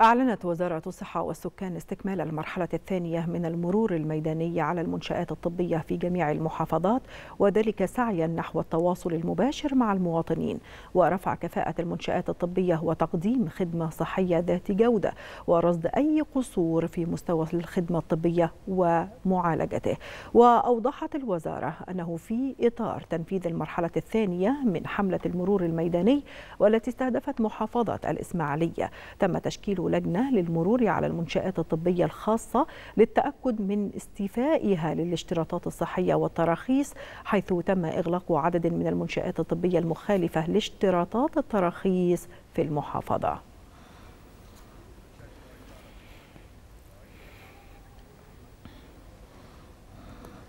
أعلنت وزارة الصحة والسكان استكمال المرحلة الثانية من المرور الميداني على المنشآت الطبية في جميع المحافظات وذلك سعيا نحو التواصل المباشر مع المواطنين ورفع كفاءة المنشآت الطبية وتقديم خدمة صحية ذات جودة ورصد أي قصور في مستوى الخدمة الطبية ومعالجته وأوضحت الوزارة أنه في إطار تنفيذ المرحلة الثانية من حملة المرور الميداني والتي استهدفت محافظة الإسماعيلية تم تشكيل لجنة للمرور على المنشآت الطبية الخاصة للتأكد من استيفائها للاشتراطات الصحية والتراخيص حيث تم إغلاق عدد من المنشآت الطبية المخالفة لاشتراطات التراخيص في المحافظة